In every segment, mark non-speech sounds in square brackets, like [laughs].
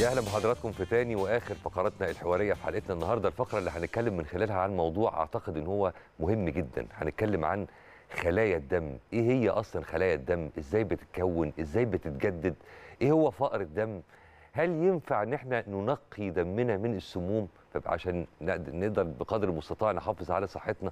يا اهلا بحضراتكم في تاني واخر فقراتنا الحواريه في حلقتنا النهارده الفقره اللي هنتكلم من خلالها عن موضوع اعتقد ان هو مهم جدا هنتكلم عن خلايا الدم ايه هي اصلا خلايا الدم ازاي بتتكون ازاي بتتجدد ايه هو فقر الدم هل ينفع ان احنا ننقي دمنا من السموم طيب عشان نقدر بقدر المستطاع نحافظ على صحتنا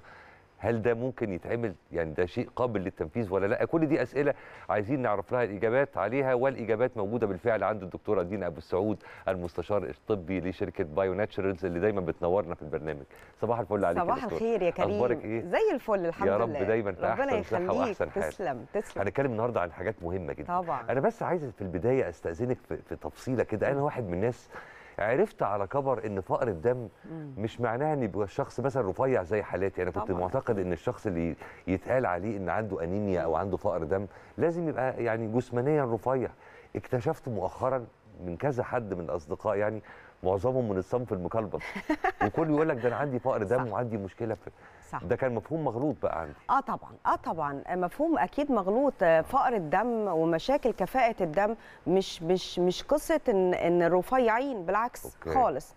هل ده ممكن يتعمل يعني ده شيء قابل للتنفيذ ولا لا كل دي اسئله عايزين نعرف لها الاجابات عليها والاجابات موجوده بالفعل عند الدكتوره دينا ابو السعود المستشار الطبي لشركه بايو ناتشرالز اللي دايما بتنورنا في البرنامج صباح الفل عليك صباح الخير يا كريم اخبارك ايه زي الفل الحمد لله يا رب لله. دايما في احسن صحه واحسن حال تسلم تسلم هنتكلم النهارده عن حاجات مهمه جدا طبعا انا بس عايز في البدايه استاذنك في تفصيله كده انا واحد من الناس عرفت على كبر ان فقر الدم مش معناه ان يبقى الشخص مثلا رفيع زي حالاتي انا كنت طبعا. معتقد ان الشخص اللي يتقال عليه ان عنده انيميا او عنده فقر دم لازم يبقى يعني جسمانيا رفيع اكتشفت مؤخرا من كذا حد من الاصدقاء يعني معظمهم من الصنف المكلبط [laughs] وكل يقول لك ده انا عندي فقر دم وعندي مشكله في صح. ده كان مفهوم مغلوط بقى عندي اه طبعا اه طبعا مفهوم اكيد مغلوط آه، فقر الدم ومشاكل كفاءه الدم مش مش مش قصه ان ان الرفيعين بالعكس أوكي. خالص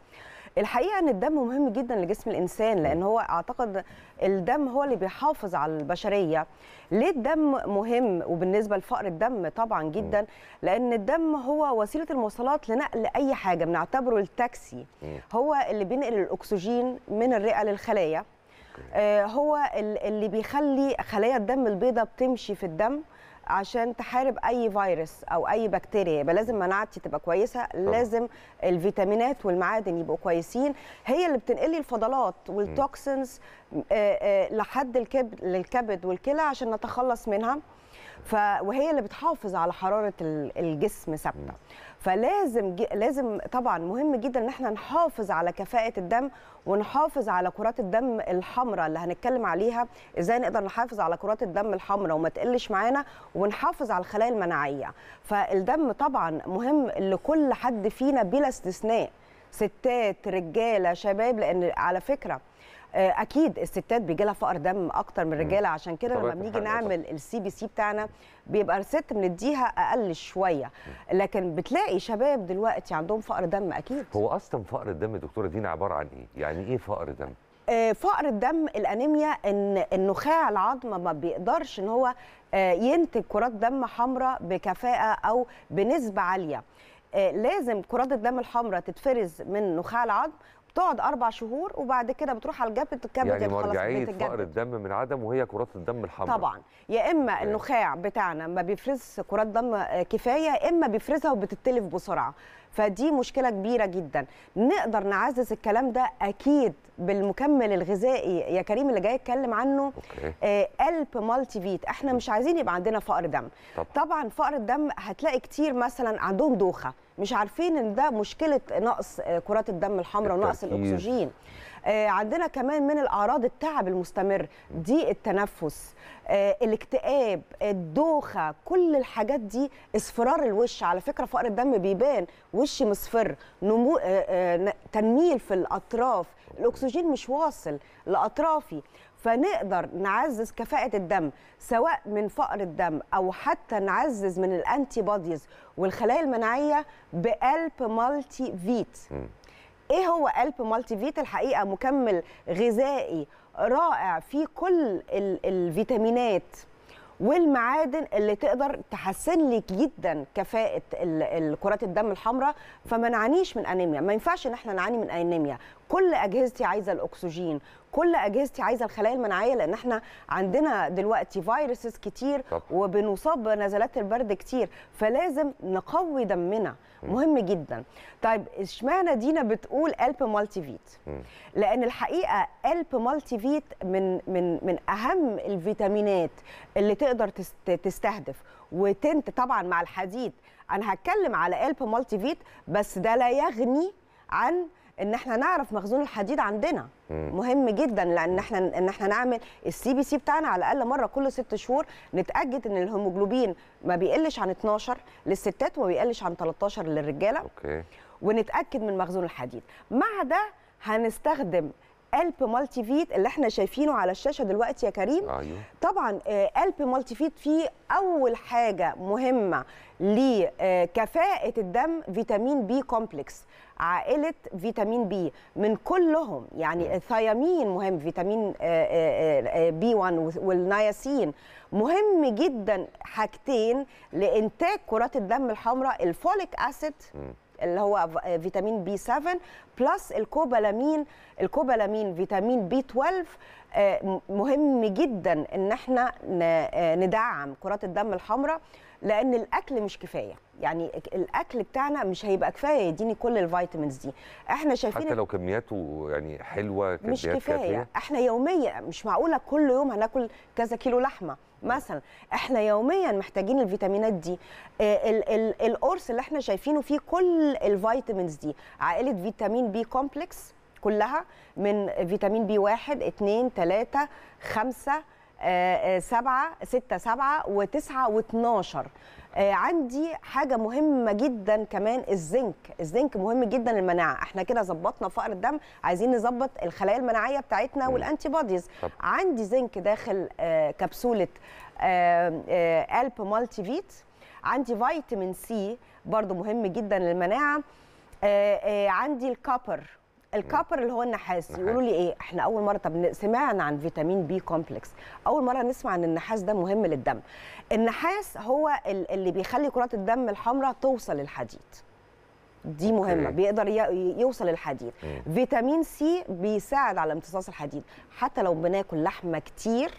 الحقيقه ان الدم مهم جدا لجسم الانسان لان هو اعتقد الدم هو اللي بيحافظ على البشريه ليه الدم مهم وبالنسبه لفقر الدم طبعا جدا لان الدم هو وسيله المواصلات لنقل اي حاجه بنعتبره التاكسي هو اللي بينقل الاكسجين من الرئه للخلايا آه، هو اللي بيخلي خلايا الدم البيضاء بتمشي في الدم عشان تحارب اي فيروس او اي بكتيريا يبقى لازم مناعتي تبقى كويسه لازم الفيتامينات والمعادن يبقوا كويسين هي اللي بتنقلي الفضلات والتوكسنز آه، آه، لحد الكبد للكبد والكلى عشان نتخلص منها ف... وهي اللي بتحافظ على حراره الجسم ثابته فلازم ج... لازم طبعا مهم جدا ان احنا نحافظ على كفاءه الدم ونحافظ على كرات الدم الحمراء اللي هنتكلم عليها ازاي نقدر نحافظ على كرات الدم الحمراء وما تقلش معانا ونحافظ على الخلايا المناعيه فالدم طبعا مهم لكل حد فينا بلا استثناء ستات رجاله شباب لان على فكره آه، اكيد الستات بيجي لها فقر دم اكتر من الرجاله عشان كده لما بنيجي نعمل السي بي سي بتاعنا بيبقى الست بنديها اقل شويه لكن بتلاقي شباب دلوقتي عندهم فقر دم اكيد هو اصلا فقر الدم دكتوره دينا عباره عن ايه يعني ايه فقر دم آه، فقر الدم الانيميا ان النخاع العظم ما بيقدرش ان هو آه، ينتج كرات دم حمراء بكفاءه او بنسبه عاليه لازم كرات الدم الحمراء تتفرز من نخاع العظم بتقعد اربع شهور وبعد كده بتروح على الجبهه بتتكبد يعني مرجعيه فقر الدم من عدم وهي كرات الدم الحمراء طبعا يا اما يعني. النخاع بتاعنا ما بيفرزش كرات دم آه، كفايه يا اما بيفرزها وبتتلف بسرعه فدي مشكله كبيره جدا نقدر نعزز الكلام ده اكيد بالمكمل الغذائي يا كريم اللي جاي اتكلم عنه أوكي. آه قلب مالتي فيت احنا مش عايزين يبقى عندنا فقر دم طبعا فقر الدم هتلاقي كتير مثلا عندهم دوخه مش عارفين ان ده مشكله نقص آه، كرات الدم الحمراء ونقص الاكسجين آه، عندنا كمان من الاعراض التعب المستمر ضيق التنفس آه، الاكتئاب الدوخه كل الحاجات دي اصفرار الوش على فكره فقر الدم بيبان وشي مصفر نمو آه، تنميل في الاطراف الاكسجين مش واصل لاطرافي فنقدر نعزز كفاءة الدم سواء من فقر الدم أو حتى نعزز من الأنتي بوديز والخلايا المناعية بقلب مالتي فيت ايه هو الب مالتي فيت الحقيقه مكمل غذائي رائع فيه كل الفيتامينات والمعادن اللي تقدر تحسن لك جدا كفاءه كرات الدم الحمراء فما نعانيش من انيميا ما ينفعش ان احنا نعاني من انيميا كل اجهزتي عايزه الاكسجين كل اجهزتي عايزه الخلايا المناعيه لان احنا عندنا دلوقتي فيروسز كتير وبنصاب بنزلات البرد كتير فلازم نقوي دمنا مهم جدا طيب اشمعنى دينا بتقول الب مالتي فيت لان الحقيقه الب مالتي فيت من من من اهم الفيتامينات اللي تقدر تستهدف وتنت طبعا مع الحديد انا هتكلم على الب مالتي فيت بس ده لا يغني عن ان احنا نعرف مخزون الحديد عندنا مم. مهم جدا لان احنا ان احنا نعمل السي بي سي بتاعنا على الاقل مره كل ست شهور نتاكد ان الهيموجلوبين ما بيقلش عن 12 للستات وما بيقلش عن 13 للرجاله أوكي. ونتاكد من مخزون الحديد مع ده هنستخدم الب مالتي فيت اللي احنا شايفينه على الشاشه دلوقتي يا كريم أيوه. طبعا الب مالتي فيت فيه اول حاجه مهمه لكفاءه الدم فيتامين بي كومبلكس عائله فيتامين بي من كلهم يعني الثيامين مهم فيتامين آه، آه، آه، بي 1 والنياسين مهم جدا حاجتين لانتاج كرات الدم الحمراء الفوليك اسيد اللي هو آه، فيتامين بي 7 بلس الكوبالامين الكوبالامين فيتامين بي 12 آه، مهم جدا ان احنا آه، ندعم كرات الدم الحمراء لان الاكل مش كفايه يعني الاكل بتاعنا مش هيبقى كفايه يديني كل الفيتامينز دي احنا شايفين حتى لو كمياته يعني حلوه مش كفايه كافية. احنا يوميا مش معقوله كل يوم هناكل كذا كيلو لحمه مثلا احنا يوميا محتاجين الفيتامينات دي آه، ال ال القرص اللي احنا شايفينه فيه كل الفيتامينز دي عائله فيتامين بي كومبلكس كلها من فيتامين بي 1 2 3 5 7 6 7 و9 و12 عندي حاجه مهمه جدا كمان الزنك الزنك مهم جدا للمناعه احنا كده ظبطنا فقر الدم عايزين نظبط الخلايا المناعيه بتاعتنا والانتي بوديز عندي زنك داخل آه، كبسوله آه، آه، الب مالتي فيت عندي فيتامين سي برضو مهم جدا للمناعه عندي الكوبر الكابر اللي هو النحاس يقولوا لي ايه احنا اول مره طب سمعنا عن فيتامين بي كومبلكس اول مره نسمع ان النحاس ده مهم للدم النحاس هو اللي بيخلي كرات الدم الحمراء توصل للحديد دي مهمه مم. بيقدر يوصل للحديد فيتامين سي بيساعد على امتصاص الحديد حتى لو بناكل لحمه كتير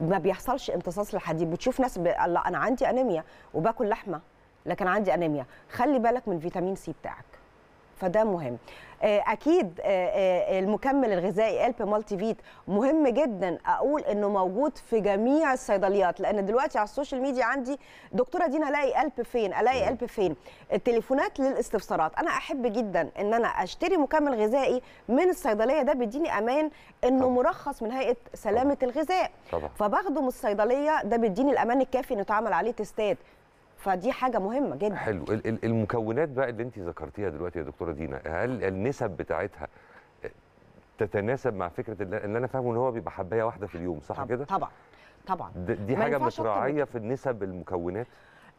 ما بيحصلش امتصاص للحديد بتشوف ناس ب... لا انا عندي انيميا وباكل لحمه لكن عندي انيميا خلي بالك من فيتامين سي بتاعك فده مهم آه، اكيد آه، آه، المكمل الغذائي الب مالتي فيت مهم جدا اقول انه موجود في جميع الصيدليات لان دلوقتي على السوشيال ميديا عندي دكتوره دينا الاقي الب فين الاقي الب فين التليفونات للاستفسارات انا احب جدا ان انا اشتري مكمل غذائي من الصيدليه ده بيديني امان انه طبعا. مرخص من هيئه سلامه طبعا. الغذاء طبعا. فباخده من الصيدليه ده بيديني الامان الكافي انه اتعمل عليه تستات فدي حاجه مهمه جدا حلو المكونات بقى اللي انت ذكرتيها دلوقتي يا دكتوره دينا هل النسب بتاعتها آه، تتناسب مع فكره اللي انا فاهمه ان هو بيبقى حبايه واحده في اليوم صح كده طبعا طبعا دي حاجه مشروعيه في النسب المكونات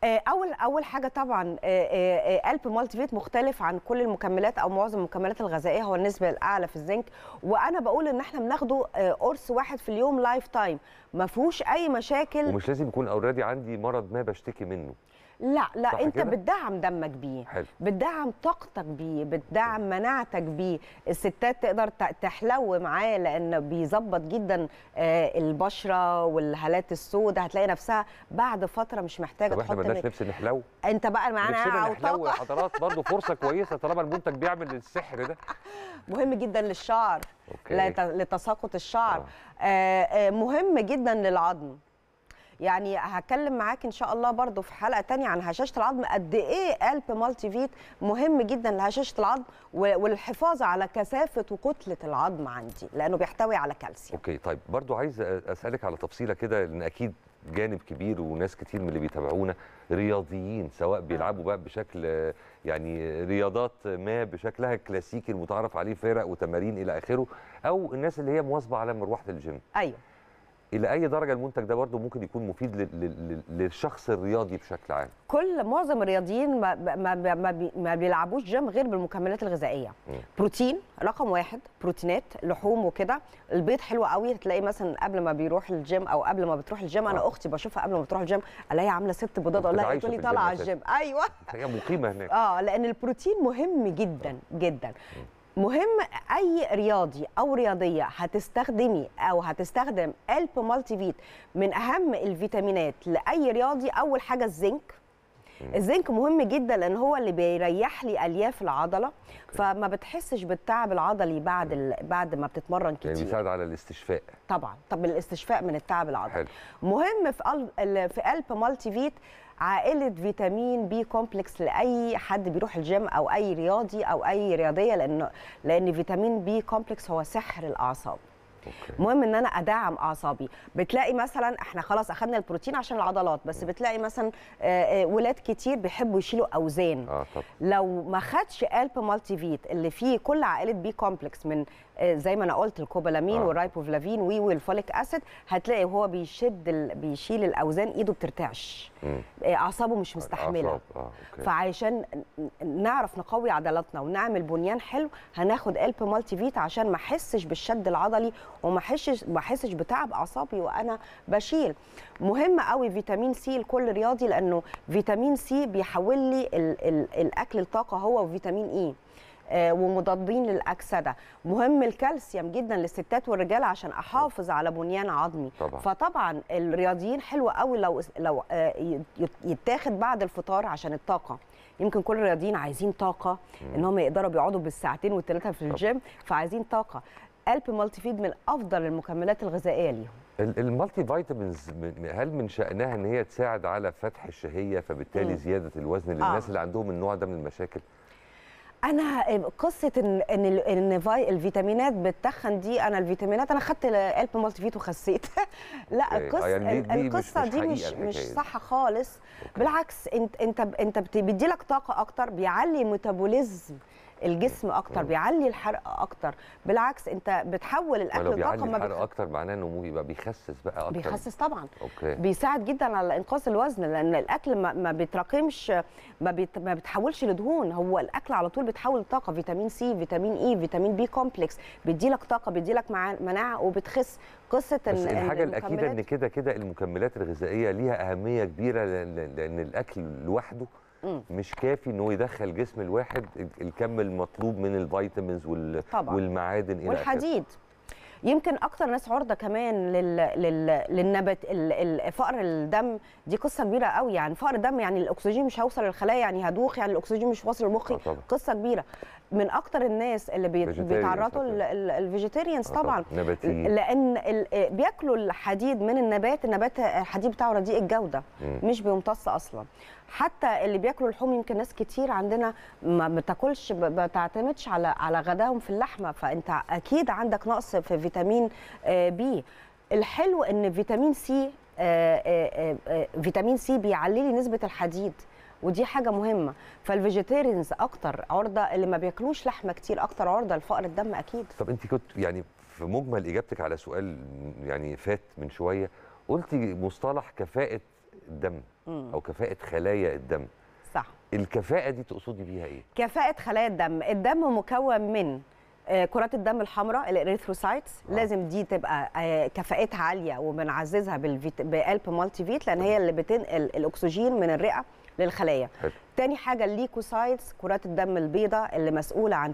آه، اول اول حاجه طبعا آه، قلب مالتي فيت مختلف عن كل المكملات او معظم المكملات الغذائيه هو النسبه الاعلى في الزنك وانا بقول ان احنا بناخده قرص واحد في اليوم لايف تايم ما فيهوش اي مشاكل ومش لازم يكون اوريدي عندي مرض ما بشتكي منه لا لا انت كده؟ بتدعم دمك بيه حلو. بتدعم طاقتك بيه بتدعم مناعتك بيه الستات تقدر تحلو معاه لان بيظبط جدا آه، البشره والهالات السوداء هتلاقي نفسها بعد فتره مش محتاجه طب احنا بدناش نفس نحلو انت بقى معانا يا حضرات برضه فرصه كويسه طالما المنتج بيعمل السحر ده [laughs] مهم جدا للشعر أوكي. لتساقط الشعر آه. آه. آه مهم جدا للعظم يعني هتكلم معاك ان شاء الله برضو في حلقه ثانيه عن هشاشه العظم قد ايه قلب مالتي فيت مهم جدا لهشاشه العظم والحفاظ على كثافه وكتله العظم عندي لانه بيحتوي على كالسيوم اوكي طيب برضو عايز اسالك على تفصيله كده لان اكيد جانب كبير وناس كتير من اللي بيتابعونا رياضيين سواء بيلعبوا بقى بشكل يعني رياضات ما بشكلها الكلاسيكي المتعارف عليه فرق وتمارين الى اخره او الناس اللي هي مواظبه على مروحه الجيم ايوه الى اي درجه المنتج ده برضه ممكن يكون مفيد للشخص الرياضي بشكل عام كل معظم الرياضيين ما ما ما, ما بيلعبوش جيم غير بالمكملات الغذائيه م. بروتين رقم واحد بروتينات لحوم وكده البيض حلو قوي تلاقي مثلا قبل ما بيروح الجيم او قبل ما بتروح الجيم انا آه. اختي بشوفها قبل ما بتروح الجيم الاقيها عامله ست بيضات اقول لها إيه، تقول لي طالعه الجيم ايوه هي مقيمه هناك اه لان البروتين مهم جدا جدا م. مهم اي رياضي او رياضيه هتستخدمي او هتستخدم الب مالتي فيت من اهم الفيتامينات لاي رياضي اول حاجه الزنك الزنك مهم جدا لان هو اللي بيريح لي الياف العضله فما بتحسش بالتعب العضلي بعد ال... بعد ما بتتمرن يعني كتير يعني بيساعد على الاستشفاء طبعا طب الاستشفاء من التعب العضلي حلو. مهم في قلب في قلب مالتي فيت عائله فيتامين بي كومبلكس لاي حد بيروح الجيم او اي رياضي او اي رياضيه لان لان فيتامين بي كومبلكس هو سحر الاعصاب المهم ان انا ادعم اعصابي بتلاقي مثلا احنا خلاص اخذنا البروتين عشان العضلات بس بتلاقي مثلا ولاد كتير بيحبوا يشيلوا اوزان آه طب. لو ما خدش الب مالتي فيت اللي فيه كل عائله بي كومبلكس من زي ما انا قلت الكوبالامين آه. والرايبوفلافين وي والفوليك اسيد هتلاقي هو بيشد ال... بيشيل الاوزان ايده بترتعش آه، اعصابه مش مستحمله آه. أوكي. فعشان نعرف نقوي عضلاتنا ونعمل بنيان حلو هناخد الب مالتي فيت عشان ما احسش بالشد العضلي وما احسش ما احسش بتعب اعصابي وانا بشيل مهم قوي فيتامين سي لكل رياضي لانه فيتامين سي بيحول لي ال... ال... الاكل الطاقه هو وفيتامين اي e. آه، ومضادين للاكسده مهم الكالسيوم جدا للستات والرجال عشان احافظ على بنيان عظمي طبعا. فطبعا الرياضيين حلو قوي لو لو آه، يتاخد بعد الفطار عشان الطاقه يمكن كل الرياضيين عايزين طاقه ان هم يقدروا بيقعدوا بالساعتين والثلاثه في الجيم فعايزين طاقه قلب مالتي فيد من افضل المكملات الغذائيه ليهم المالتي فيتامينز هل من شأنها ان هي تساعد على فتح الشهيه فبالتالي زياده الوزن للناس آه. اللي عندهم النوع ده من المشاكل انا قصه ان ان ان الفيتامينات بتتخن دي انا الفيتامينات انا خدت الالب مالتي فيت وخسيت [laughs] لا القصه آه، يعني دي القصه دي مش مش, صح خالص أوكي. بالعكس انت انت انت بيديلك طاقه اكتر بيعلي ميتابوليزم الجسم اكتر بيعلي الحرق اكتر بالعكس انت بتحول الاكل لطاقه ما بيعلي الحرق اكتر معناه انه يبقى بيخسس بقى اكتر بيخسس طبعا أوكي. بيساعد جدا على انقاص الوزن لان الاكل ما, ما بيتراكمش ما, بيت ما بتحولش لدهون هو الاكل على طول بتحول طاقه فيتامين سي فيتامين اي فيتامين بي كومبلكس بيديلك طاقه بيديلك مناعه وبتخس قصه بس الحاجه الاكيده ان كده كده المكملات الغذائيه ليها اهميه كبيره لان الاكل لوحده مش كافي انه يدخل جسم الواحد الكم المطلوب من الفيتامينز وال... طبعا. والمعادن الى والحديد يمكن اكتر ناس عرضه كمان لل... لل... للنبت فقر الدم دي قصه كبيره قوي يعني فقر الدم يعني الاكسجين مش هيوصل للخلايا يعني هدوخ يعني الاكسجين مش واصل لمخي آه، قصه كبيره من اكتر الناس اللي بيتعرضوا الفيجيتيريانز آه، طبعا لان آه، بياكلوا الحديد من النبات النبات آه، الحديد بتاعه رديء الجوده مش بيمتص اصلا حتى اللي بياكلوا اللحوم يمكن ناس كتير عندنا ما بتاكلش ما بتعتمدش على على غداهم في اللحمه فانت اكيد عندك نقص في فيتامين بي الحلو ان فيتامين سي فيتامين سي بيعلي لي نسبه الحديد ودي حاجه مهمه فالفيجيتيريانز اكتر عرضه اللي ما بياكلوش لحمه كتير اكتر عرضه لفقر الدم اكيد طب انت كنت يعني في مجمل اجابتك على سؤال يعني فات من شويه قلتي مصطلح كفاءه الدم او كفاءه خلايا الدم صح الكفاءه دي تقصدي بيها ايه كفاءه خلايا الدم الدم مكون من آه، كرات الدم الحمراء الاريثروسايتس آه. لازم دي تبقى آه، كفاءتها عاليه وبنعززها بالبالب بالب مالتي فيت لان هي اللي بتنقل الاكسجين من الرئه للخلايا حلو. تاني حاجه الليكوسايتس كرات الدم البيضاء اللي مسؤوله عن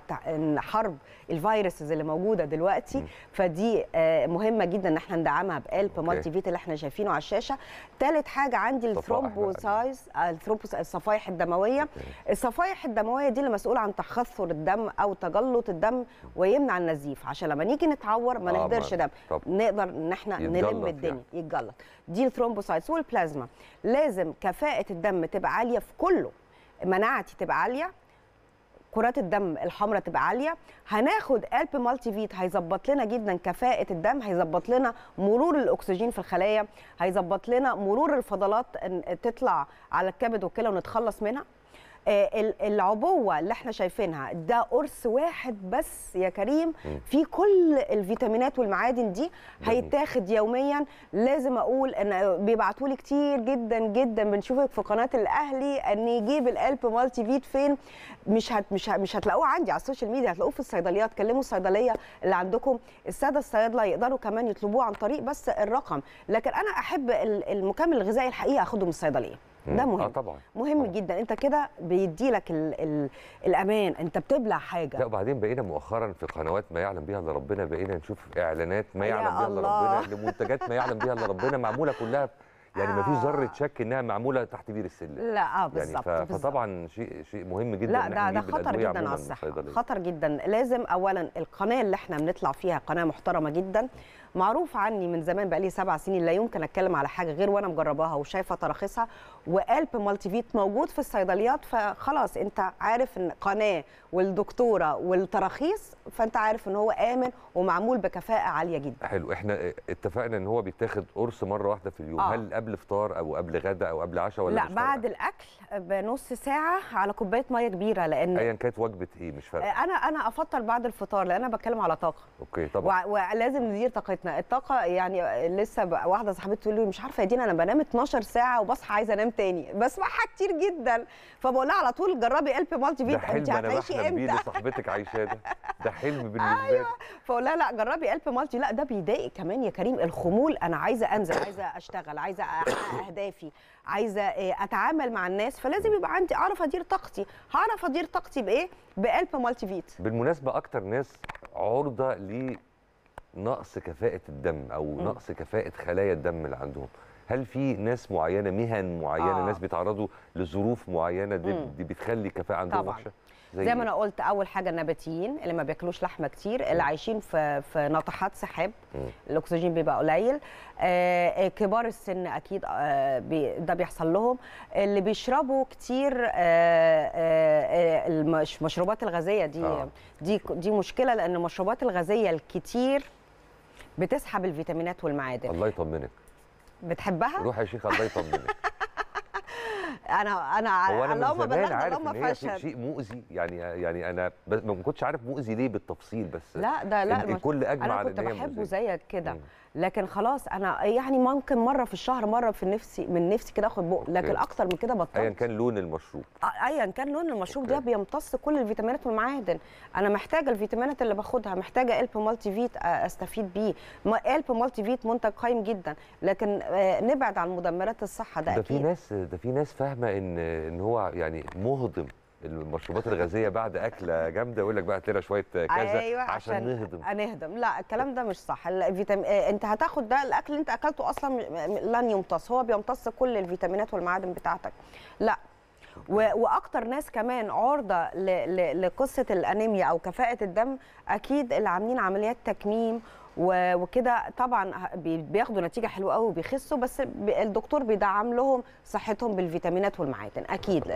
حرب الفيروسز اللي موجوده دلوقتي م. فدي آه، مهمه جدا ان احنا ندعمها بقلب مالتي فيت اللي احنا شايفينه على الشاشه تالت حاجه عندي الثرومبوسايز آه، الثرومبوس الصفائح الدمويه أوكي. الصفائح الدمويه دي اللي مسؤوله عن تخثر الدم او تجلط الدم ويمنع النزيف عشان لما نيجي نتعور ما آه، نهدرش دم نقدر ان احنا نلم يعني. الدنيا يتجلط دي الثرومبوسايتس والبلازما لازم كفاءه الدم تبقى عاليه في كله مناعتي تبقى عاليه كرات الدم الحمراء تبقى عاليه هناخد قلب مالتي فيت هيظبط لنا جدا كفاءه الدم هيظبط لنا مرور الاكسجين في الخلايا هيظبط لنا مرور الفضلات تطلع على الكبد والكلى ونتخلص منها آه، العبوه اللي احنا شايفينها ده قرص واحد بس يا كريم في كل الفيتامينات والمعادن دي هيتاخد يوميا لازم اقول ان بيبعتوا لي كتير جدا جدا بنشوفك في قناه الاهلي ان يجيب القلب مالتي فيت فين مش هت مش هت مش هتلاقوه عندي على السوشيال ميديا هتلاقوه في الصيدليات كلموا الصيدليه اللي عندكم الساده الصيادله يقدروا كمان يطلبوه عن طريق بس الرقم لكن انا احب المكمل الغذائي الحقيقي اخده من الصيدليه ده آه، مهم آه طبعا مهم طبعًا. جدا انت كده بيدي لك الـ الـ الامان انت بتبلع حاجه لا وبعدين بقينا مؤخرا في قنوات ما يعلم بها الا ربنا بقينا نشوف اعلانات ما يعلم بها الا ربنا لمنتجات ما يعلم بها الا ربنا معموله كلها يعني ما فيش ذره [laughs] شك انها معموله تحت بير السلم لا اه يعني بالظبط يعني فطبعا شيء شيء مهم جدا لا ده ده خطر جدا على الصحه خطر جدا لازم اولا القناه اللي احنا بنطلع فيها قناه محترمه جدا معروف عني من زمان بقالي سبع سنين لا يمكن اتكلم على حاجه غير وانا مجرباها وشايفه تراخيصها وقلب فيت موجود في الصيدليات فخلاص انت عارف ان قناه والدكتوره والتراخيص فانت عارف ان هو امن ومعمول بكفاءه عاليه جدا حلو احنا اتفقنا ان هو بيتاخد قرص مره واحده في اليوم آه. هل قبل فطار او قبل غدا او قبل عشاء ولا لا بعد فارق. الاكل بنص ساعه على كوبايه ميه كبيره لان ايا كانت وجبه ايه مش فارقه انا انا افطر بعد الفطار لان انا بتكلم على طاقه اوكي طبعا ولازم ندير طاقتنا اثناء الطاقه يعني لسه واحده صاحبتي تقول لي مش عارفه يا دينا انا بنام 12 ساعه وبصحى عايزه انام تاني بسمعها كتير جدا فبقول لها على طول جربي الب مالتي فيت انت هتعيشي امتى ده صاحبتك عايشاه ده ده حلم [laughs] بالنسبه أيوه. لي ايوه فاقول لها لا جربي الب مالتي لا ده بيضايق كمان يا كريم الخمول انا عايزه انزل عايزه اشتغل عايزه احقق اهدافي عايزه آه، اتعامل مع الناس فلازم يبقى عندي اعرف ادير طاقتي هعرف ادير طاقتي بايه بقلب مالتي فيت بالمناسبه اكتر ناس عرضه نقص كفاءه الدم او م. نقص كفاءه خلايا الدم اللي عندهم هل في ناس معينه مهن معينه آه. ناس بيتعرضوا لظروف معينه دي, م. دي بتخلي الكفاءه عندهم طبعا. وحشه زي, زي ما إيه؟ انا قلت اول حاجه النباتيين اللي ما بياكلوش لحمه كتير اللي عايشين في في ناطحات سحاب الاكسجين بيبقى قليل آه،, آه كبار السن اكيد آه بي ده بيحصل لهم اللي بيشربوا كتير آه آه, آه، المشروبات الغازيه دي آه. دي دي مشكله لان المشروبات الغازيه الكتير بتسحب الفيتامينات والمعادن الله يطمنك بتحبها روح يا شيخ الله يطمنك [laughs] انا انا هو انا اللهم بلغنا عارف اللهم فشل شيء مؤذي يعني يعني انا ما كنتش عارف مؤذي ليه بالتفصيل بس لا ده لا الكل اجمع على ان هي انا كنت بحبه زيك كده لكن خلاص انا يعني ممكن مره في الشهر مره في نفسي من نفسي كده اخد بق لكن اكتر من كده بطلت ايا كان لون المشروب ايا كان لون المشروب أوكي. ده بيمتص كل الفيتامينات والمعادن انا محتاجه الفيتامينات اللي باخدها محتاجه الب مالتي فيت استفيد بيه الب مالتي فيت منتج قيم جدا لكن آه، نبعد عن مدمرات الصحه ده, ده اكيد ده في ناس ده في ناس فاهمه ان ان هو يعني مهضم المشروبات الغازيه بعد اكله جامده يقول لك بقى هات شويه كذا أيوة عشان, عشان نهضم هنهضم لا الكلام ده مش صح الفيتامين آه، انت هتاخد ده الاكل اللي انت اكلته اصلا لن يمتص هو بيمتص كل الفيتامينات والمعادن بتاعتك لا واكتر ناس كمان عرضه لقصه الانيميا او كفاءه الدم اكيد اللي عاملين عمليات تكميم وكده طبعا بياخدوا نتيجه حلوه قوي وبيخسوا بس الدكتور بيدعم لهم صحتهم بالفيتامينات والمعادن اكيد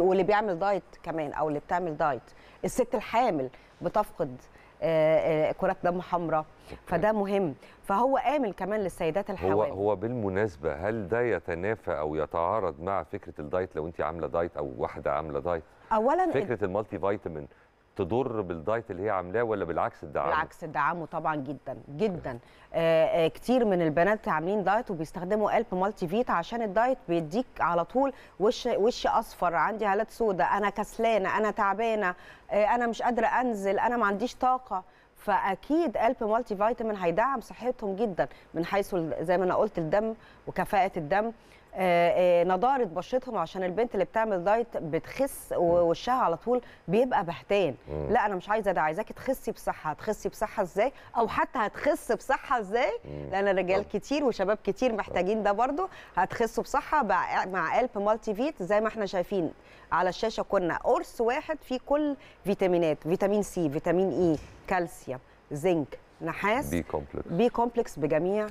واللي بيعمل دايت كمان او اللي بتعمل دايت الست الحامل بتفقد آه، آه، كرات دم حمراء فده مهم فهو آمل كمان للسيدات الحوامل هو هو بالمناسبه هل ده يتنافى او يتعارض مع فكره الدايت لو انت عامله دايت او واحده عامله دايت اولا فكره المالتي فيتامين تضر بالدايت اللي هي عاملاه ولا بالعكس تدعمه؟ بالعكس تدعمه طبعا جدا جدا آه،, آه كتير من البنات عاملين دايت وبيستخدموا الب مالتي فيت عشان الدايت بيديك على طول وش وش اصفر عندي هالات سوداء انا كسلانه انا تعبانه آه انا مش قادره انزل انا ما عنديش طاقه فاكيد الب مالتي فيتامين هيدعم صحتهم جدا من حيث زي ما انا قلت الدم وكفاءه الدم آه، آه، نضاره بشرتهم عشان البنت اللي بتعمل دايت بتخس ووشها على طول بيبقى بهتان لا انا مش عايزه ده عايزاكي تخسي بصحه هتخسي بصحه ازاي او حتى هتخس بصحه ازاي لان رجال كتير وشباب كتير محتاجين ده برده هتخسوا بصحه مع قلب مالتي فيت زي ما احنا شايفين على الشاشه كنا قرص واحد فيه كل فيتامينات فيتامين سي فيتامين اي كالسيوم زنك نحاس بي كومبلكس بي كومبلكس بجميع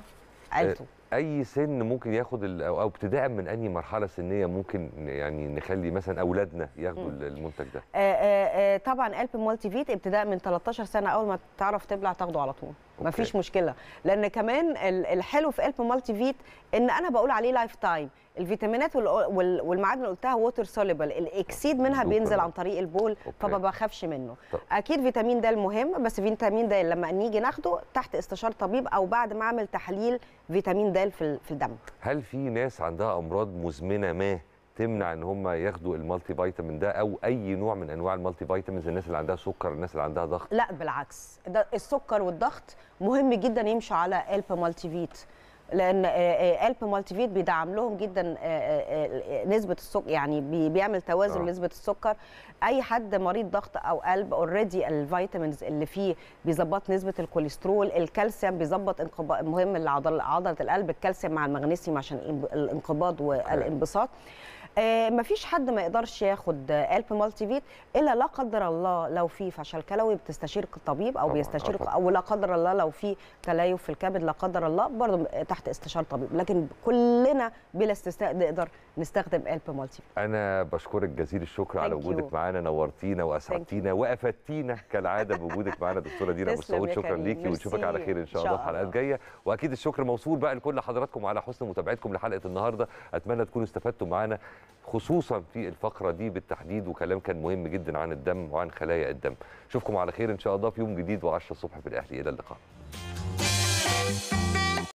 عيلته آه، اي سن ممكن ياخد او ابتداء من انهي مرحله سنيه ممكن يعني نخلي مثلا اولادنا ياخدوا م. المنتج ده آآ آآ طبعا قلب مالتي فيت ابتداء من 13 سنه اول ما تعرف تبلع تاخده على طول أوكي. فيش مشكله لان كمان الحلو في قلب مالتي فيت ان انا بقول عليه لايف تايم الفيتامينات والمعادن اللي قلتها ووتر سوليبل الاكسيد منها بينزل عن طريق البول فما بخافش منه طب. اكيد فيتامين د المهم بس فيتامين د لما نيجي ناخده تحت استشاره طبيب او بعد ما اعمل تحليل فيتامين د الخلال في الدم هل في ناس عندها امراض مزمنه ما تمنع ان هم ياخدوا المالتي فيتامين ده او اي نوع من انواع المالتي فيتامينز الناس اللي عندها سكر الناس اللي عندها ضغط لا بالعكس ده السكر والضغط مهم جدا يمشوا على الب مالتي فيت لان قلب مالتيفيت فيت بيدعم لهم جدا آه، آه، آه، نسبه السكر يعني بيعمل توازن آه. نسبه السكر اي حد مريض ضغط او قلب اوريدي الفيتامينز اللي فيه بيظبط نسبه الكوليسترول الكالسيوم بيظبط انقباض مهم لعضله القلب الكالسيوم مع المغنيسيوم عشان الانقباض والانبساط آه. آه، مفيش حد ما يقدرش ياخد قلب مالتي فيت الا لا قدر الله لو في فشل كلوي بتستشير طبيب او بيستشيرك او لا قدر الله لو في تليف في الكبد لا قدر الله برضه تحت استشاره طبيب لكن كلنا بلا استثناء نقدر نستخدم قلب مالتي فيت انا بشكرك جزيل الشكر على وجودك معانا نورتينا واسعدتينا وافدتينا كالعاده بوجودك معانا دكتوره دينا ابو شكرا ليكي ونشوفك على خير ان شاء الله في حلقات جايه واكيد الشكر موصول بقى لكل حضراتكم على حسن متابعتكم لحلقه النهارده اتمنى تكونوا استفدتوا معانا خصوصا في الفقره دي بالتحديد وكلام كان مهم جدا عن الدم وعن خلايا الدم اشوفكم على خير ان شاء الله في يوم جديد و10 الصبح في الاهلي الى اللقاء